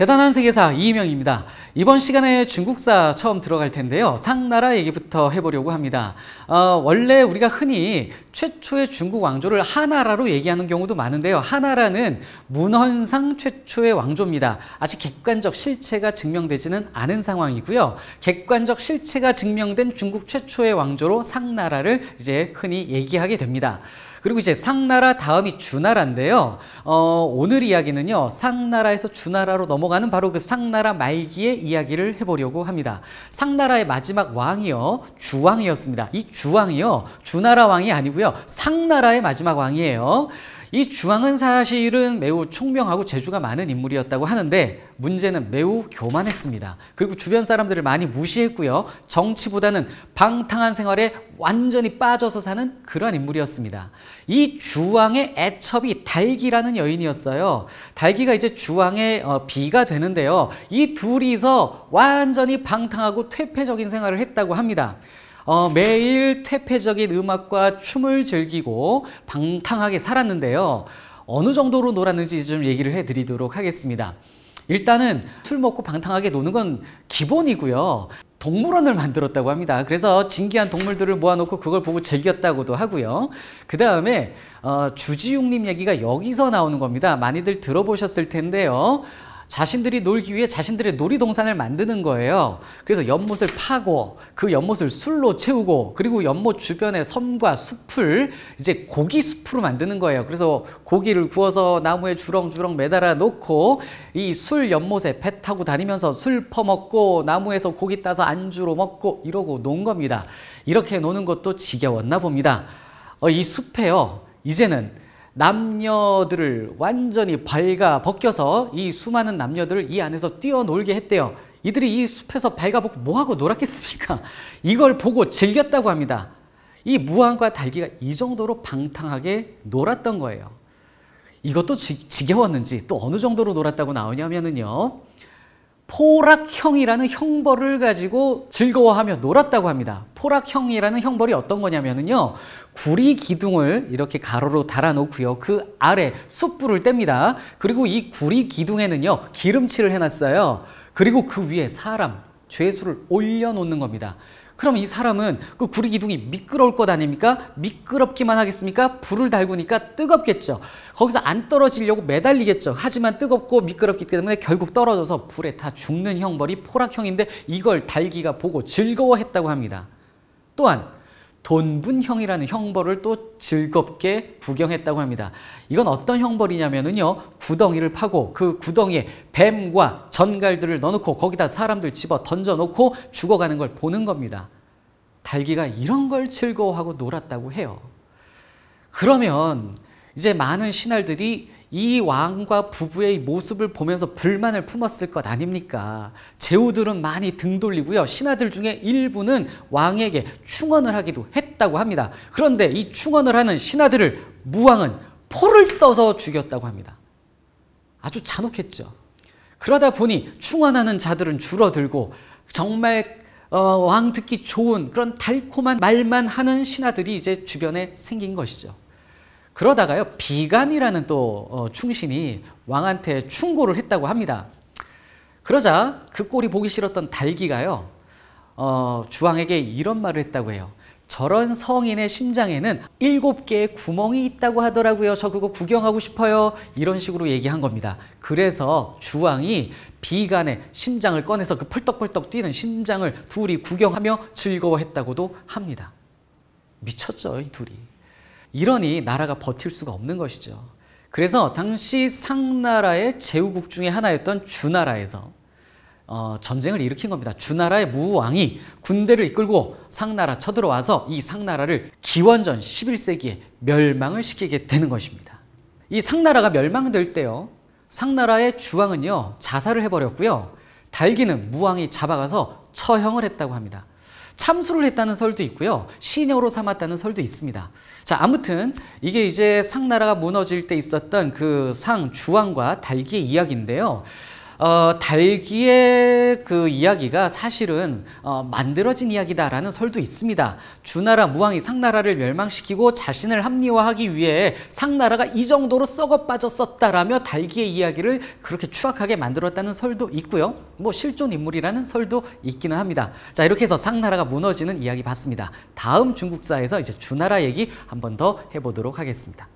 대단한 세계사 이희명입니다. 이번 시간에 중국사 처음 들어갈 텐데요. 상나라 얘기부터 해보려고 합니다. 어, 원래 우리가 흔히 최초의 중국 왕조를 하나라로 얘기하는 경우도 많은데요. 하나라는 문헌상 최초의 왕조입니다. 아직 객관적 실체가 증명되지는 않은 상황이고요. 객관적 실체가 증명된 중국 최초의 왕조로 상나라를 이제 흔히 얘기하게 됩니다. 그리고 이제 상나라 다음이 주나라인데요. 어, 오늘 이야기는요. 상나라에서 주나라로 넘어가는 바로 그 상나라 말기의 이야기를 해보려고 합니다. 상나라의 마지막 왕이요. 주왕이었습니다. 이 주왕이요. 주나라 왕이 아니고요. 상나라의 마지막 왕이에요. 이 주왕은 사실은 매우 총명하고 재주가 많은 인물이었다고 하는데 문제는 매우 교만했습니다. 그리고 주변 사람들을 많이 무시했고요. 정치보다는 방탕한 생활에 완전히 빠져서 사는 그런 인물이었습니다. 이 주왕의 애첩이 달기라는 여인이었어요. 달기가 이제 주왕의 어, 비가 되는데요. 이 둘이서 완전히 방탕하고 퇴폐적인 생활을 했다고 합니다. 어, 매일 퇴폐적인 음악과 춤을 즐기고 방탕하게 살았는데요. 어느 정도로 놀았는지 좀 얘기를 해드리도록 하겠습니다. 일단은 술 먹고 방탕하게 노는 건 기본이고요. 동물원을 만들었다고 합니다. 그래서 진기한 동물들을 모아놓고 그걸 보고 즐겼다고도 하고요. 그 다음에 어, 주지용님 얘기가 여기서 나오는 겁니다. 많이들 들어보셨을 텐데요. 자신들이 놀기 위해 자신들의 놀이동산을 만드는 거예요. 그래서 연못을 파고 그 연못을 술로 채우고 그리고 연못 주변의 섬과 숲을 이제 고기 숲으로 만드는 거예요. 그래서 고기를 구워서 나무에 주렁주렁 매달아 놓고 이 술 연못에 배 타고 다니면서 술 퍼먹고 나무에서 고기 따서 안주로 먹고 이러고 논 겁니다. 이렇게 노는 것도 지겨웠나 봅니다. 어, 이 숲에요. 이제는 남녀들을 완전히 발가 벗겨서 이 수많은 남녀들을 이 안에서 뛰어놀게 했대요. 이들이 이 숲에서 발가벗고 뭐하고 놀았겠습니까? 이걸 보고 즐겼다고 합니다. 이 무한과 달기가 이 정도로 방탕하게 놀았던 거예요. 이것도 지, 지겨웠는지 또 어느 정도로 놀았다고 나오냐면은요. 포락형이라는 형벌을 가지고 즐거워하며 놀았다고 합니다. 포락형이라는 형벌이 어떤 거냐면요. 구리 기둥을 이렇게 가로로 달아놓고요. 그 아래 숯불을 뗍니다. 그리고 이 구리 기둥에는요. 기름칠을 해놨어요. 그리고 그 위에 사람, 죄수를 올려놓는 겁니다. 그럼 이 사람은 그 구리 기둥이 미끄러울 것 아닙니까? 미끄럽기만 하겠습니까? 불을 달구니까 뜨겁겠죠. 거기서 안 떨어지려고 매달리겠죠. 하지만 뜨겁고 미끄럽기 때문에 결국 떨어져서 불에 타 죽는 형벌이 포락형인데 이걸 달기가 보고 즐거워했다고 합니다. 또한 돈분형이라는 형벌을 또 즐겁게 구경했다고 합니다. 이건 어떤 형벌이냐면요 구덩이를 파고 그 구덩이에 뱀과 전갈들을 넣어놓고 거기다 사람들 집어 던져놓고 죽어가는 걸 보는 겁니다. 달기가 이런 걸 즐거워하고 놀았다고 해요. 그러면 이제 많은 신할들이 이 왕과 부부의 모습을 보면서 불만을 품었을 것 아닙니까? 제후들은 많이 등 돌리고요. 신하들 중에 일부는 왕에게 충언을 하기도 했다고 합니다. 그런데 이 충언을 하는 신하들을 무왕은 포를 떠서 죽였다고 합니다. 아주 잔혹했죠. 그러다 보니 충언하는 자들은 줄어들고 정말 어, 왕 듣기 좋은 그런 달콤한 말만 하는 신하들이 이제 주변에 생긴 것이죠. 그러다가요 비간이라는 또 어, 충신이 왕한테 충고를 했다고 합니다. 그러자 그 꼴이 보기 싫었던 달기가요 어, 주왕에게 이런 말을 했다고 해요. 저런 성인의 심장에는 일곱 개의 구멍이 있다고 하더라고요. 저 그거 구경하고 싶어요. 이런 식으로 얘기한 겁니다. 그래서 주왕이 비간의 심장을 꺼내서 그 펄떡펄떡 뛰는 심장을 둘이 구경하며 즐거워했다고도 합니다. 미쳤죠, 이 둘이. 이러니 나라가 버틸 수가 없는 것이죠. 그래서 당시 상나라의 제후국 중의 하나였던 주나라에서 어, 전쟁을 일으킨 겁니다. 주나라의 무왕이 군대를 이끌고 상나라 쳐들어와서 이 상나라를 기원전 11세기에 멸망을 시키게 되는 것입니다. 이 상나라가 멸망될 때요. 상나라의 주왕은요, 자살을 해버렸고요. 달기는 무왕이 잡아가서 처형을 했다고 합니다. 참수를 했다는 설도 있고요. 신여로 삼았다는 설도 있습니다. 자, 아무튼 이게 이제 상나라가 무너질 때 있었던 그 상 주왕과 달기의 이야기인데요. 어, 달기의 그 이야기가 사실은 어, 만들어진 이야기다라는 설도 있습니다. 주나라 무왕이 상나라를 멸망시키고 자신을 합리화하기 위해 상나라가 이 정도로 썩어 빠졌었다라며 달기의 이야기를 그렇게 추악하게 만들었다는 설도 있고요. 뭐 실존 인물이라는 설도 있기는 합니다. 자 이렇게 해서 상나라가 무너지는 이야기 봤습니다. 다음 중국사에서 이제 주나라 얘기 한 번 더 해보도록 하겠습니다.